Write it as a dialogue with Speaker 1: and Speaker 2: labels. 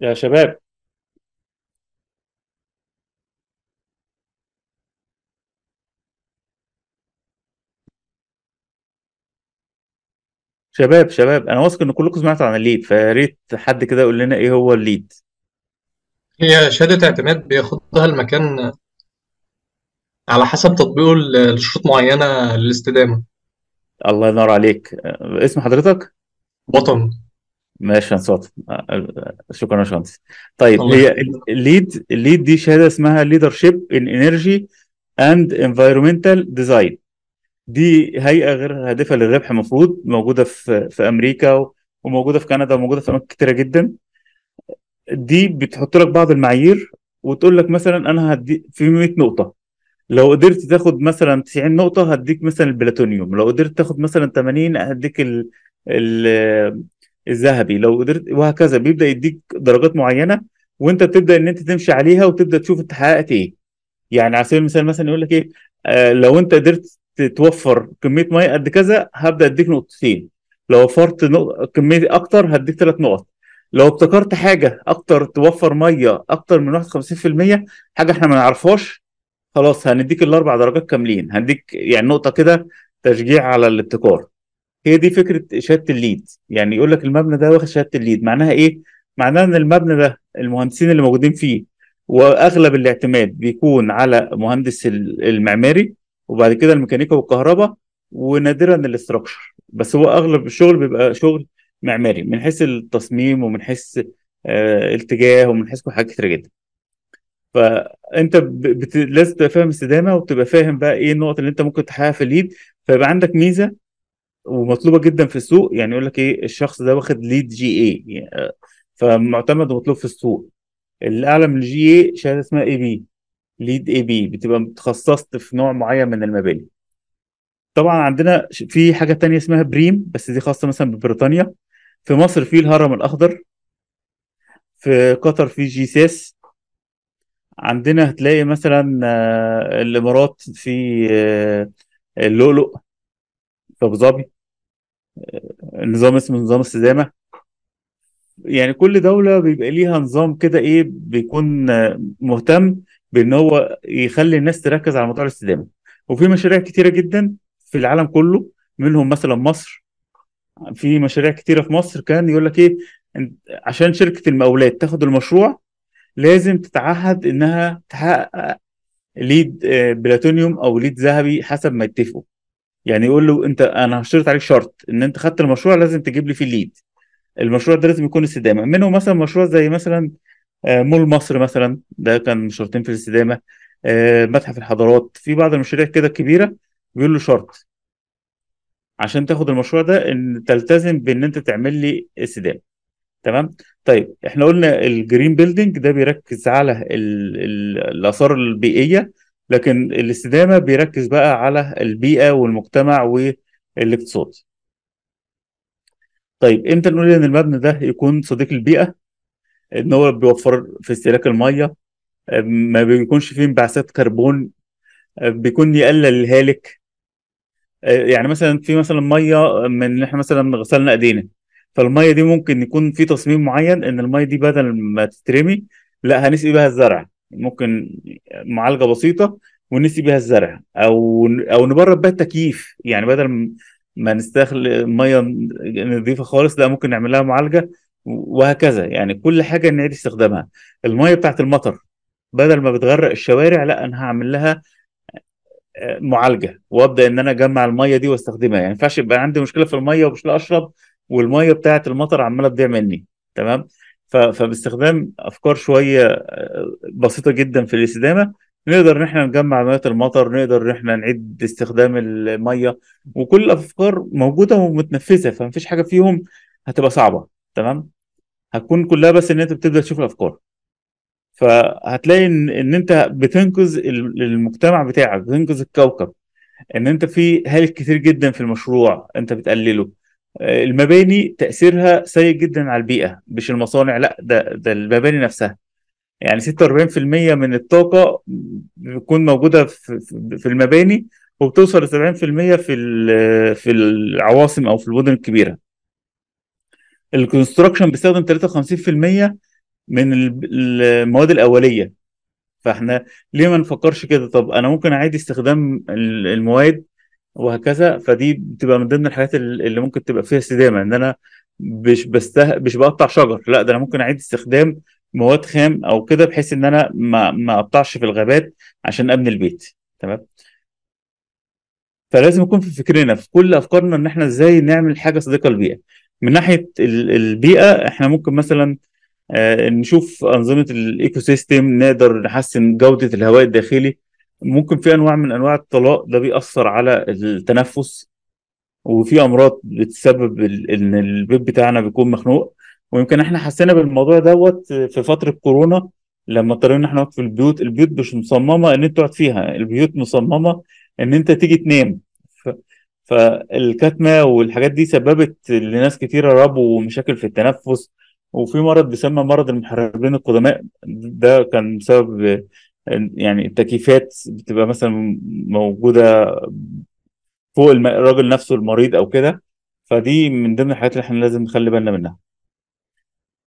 Speaker 1: يا شباب شباب شباب انا واثق ان كلكم سمعتوا عن الليد فياريت حد كده يقول لنا ايه هو الليد هي شهادة اعتماد بياخدها المكان على حسب تطبيقه لشروط معينة للاستدامة الله ينور عليك اسم حضرتك؟ بطن ماشي صوت شكرا يا شنطي طيب هي الليد الليد دي شهاده اسمها ليدرشيب ان انرجي اند انفايرمنتال ديزاين دي هيئه غير هادفه للربح المفروض موجوده في في امريكا وموجوده في كندا وموجوده في اماكن كتيره جدا دي بتحط لك بعض المعايير وتقول لك مثلا انا هدي في 100 نقطه لو قدرت تاخد مثلا 90 نقطه هديك مثلا البلاتونيوم لو قدرت تاخد مثلا 80 هديك ال ال الذهبي لو قدرت وهكذا بيبدا يديك درجات معينه وانت بتبدا ان انت تمشي عليها وتبدا تشوف انت حققت ايه يعني على سبيل المثال مثلا يقول لك ايه آه لو انت قدرت توفر كميه ميه قد كذا هبدا اديك نقطتين لو وفرت كميه اكتر هديك ثلاث نقط لو ابتكرت حاجه اكتر توفر ميه اكتر من 51% حاجه احنا ما نعرفهاش خلاص هنديك الاربع درجات كاملين هنديك يعني نقطه كده تشجيع على الابتكار هي دي فكره شهاده الليد يعني يقول لك المبنى ده واخد شهاده الليد معناها ايه؟ معناها ان المبنى ده المهندسين اللي موجودين فيه واغلب الاعتماد بيكون على مهندس المعماري وبعد كده الميكانيكا والكهرباء ونادرا الاستراكشر بس هو اغلب الشغل بيبقى شغل معماري من حيث التصميم ومن حيث آه، الاتجاه ومن حيث حاجات كتير جدا فانت بت... لازم تبقى فاهم استدامه وتبقى فاهم بقى ايه النقط اللي انت ممكن تحققها في الليد فيبقى عندك ميزه ومطلوبه جدا في السوق يعني يقول لك ايه الشخص ده واخد ليد جي اي يعني آه، فمعتمد ومطلوب في السوق الاعلى من الجي اي شهاده اسمها اي بي ليد اي بي بتبقى متخصصت في نوع معين من المباني طبعا عندنا في حاجه تانية اسمها بريم بس دي خاصه مثلا ببريطانيا في مصر في الهرم الاخضر في قطر في جي سيس عندنا هتلاقي مثلا آه، الامارات في آه، اللؤلؤ في ابو ظبي نظام اسمه نظام استدامة يعني كل دوله بيبقى ليها نظام كده ايه بيكون مهتم بان هو يخلي الناس تركز على موضوع الاستدامه وفي مشاريع كتيره جدا في العالم كله منهم مثلا مصر في مشاريع كتيره في مصر كان يقول لك ايه عشان شركه المقاولات تاخد المشروع لازم تتعهد انها تحقق ليد آه، بلاتونيوم او ليد ذهبي حسب ما يتفقوا يعني يقول له انت انا هشترط عليك شرط ان انت خدت المشروع لازم تجيب لي فيه ليد المشروع ده لازم يكون استدامه منهم مثلا مشروع زي مثلا آه، مول مصر مثلا ده كان شرطين في الاستدامه آه، متحف الحضارات في بعض المشاريع كده كبيره بيقول له شرط عشان تاخد المشروع ده ان تلتزم بان انت تعمل لي استدامه تمام طيب احنا قلنا الجرين بيلدينج ده بيركز على الاثار البيئيه لكن الاستدامه بيركز بقى على البيئه والمجتمع والاقتصاد طيب امتى نقول ان المبنى ده يكون صديق البيئه ان هو بيوفر في استهلاك الميه ما بيكونش فيه انبعاثات كربون بيكون يقلل الهالك يعني مثلا في مثلا ميه من ان احنا مثلا غسلنا ايدينا فالميه دي ممكن يكون في تصميم معين ان الميه دي بدل ما تترمي لا هنسقي بها الزرع ممكن معالجه بسيطه ونسي بيها الزرع او او نبرد بيها التكييف يعني بدل ما نستخل ميه نظيفه خالص لا ممكن نعمل لها معالجه وهكذا يعني كل حاجه نعيد استخدامها الميه بتاعت المطر بدل ما بتغرق الشوارع لا انا هعمل لها آه، معالجه وابدا ان انا اجمع الميه دي واستخدمها يعني ما ينفعش يبقى عندي مشكله في الميه ومش لا اشرب والميه بتاعت المطر عماله تضيع مني تمام فباستخدام افكار شويه آه، بسيطه جدا في الاستدامه نقدر ان احنا نجمع ميه المطر نقدر ان احنا نعيد استخدام الميه وكل الافكار موجوده ومتنفذه فمفيش حاجه فيهم هتبقى صعبه تمام هتكون كلها بس ان انت بتبدا تشوف الافكار فهتلاقي ان, إن انت بتنقذ المجتمع بتاعك بتنقذ الكوكب ان انت في هالك كتير جدا في المشروع انت بتقلله المباني تاثيرها سيء جدا على البيئه مش المصانع لا ده ده المباني نفسها يعني 46% من الطاقه بتكون موجوده في, المباني وبتوصل ل 70% في في العواصم او في المدن الكبيره الكونستراكشن بيستخدم 53% من المواد الاوليه فاحنا ليه ما نفكرش كده طب انا ممكن اعيد استخدام المواد وهكذا فدي بتبقى من ضمن الحاجات اللي ممكن تبقى فيها استدامه ان انا مش بسته مش بقطع شجر لا ده انا ممكن اعيد استخدام مواد خام او كده بحيث ان انا ما ما اقطعش في الغابات عشان ابني البيت تمام فلازم يكون في فكرنا في كل افكارنا ان احنا ازاي نعمل حاجه صديقه للبيئه من ناحيه البيئه احنا ممكن مثلا آه، نشوف انظمه الايكو سيستم نقدر نحسن جوده الهواء الداخلي ممكن في انواع من انواع الطلاق ده بيأثر على التنفس وفي امراض بتسبب ان البيت بتاعنا بيكون مخنوق ويمكن احنا حسينا بالموضوع دوت في فتره كورونا لما اضطرينا ان احنا نقعد في البيوت البيوت مش مصممه ان انت تقعد فيها البيوت مصممه ان انت تيجي تنام فالكتمه والحاجات دي سببت لناس كتيره ربو ومشاكل في التنفس وفي مرض بيسمى مرض المحربين القدماء ده كان بسبب يعني التكييفات بتبقى مثلا موجوده فوق الراجل نفسه المريض او كده فدي من ضمن الحاجات اللي احنا لازم نخلي بالنا منها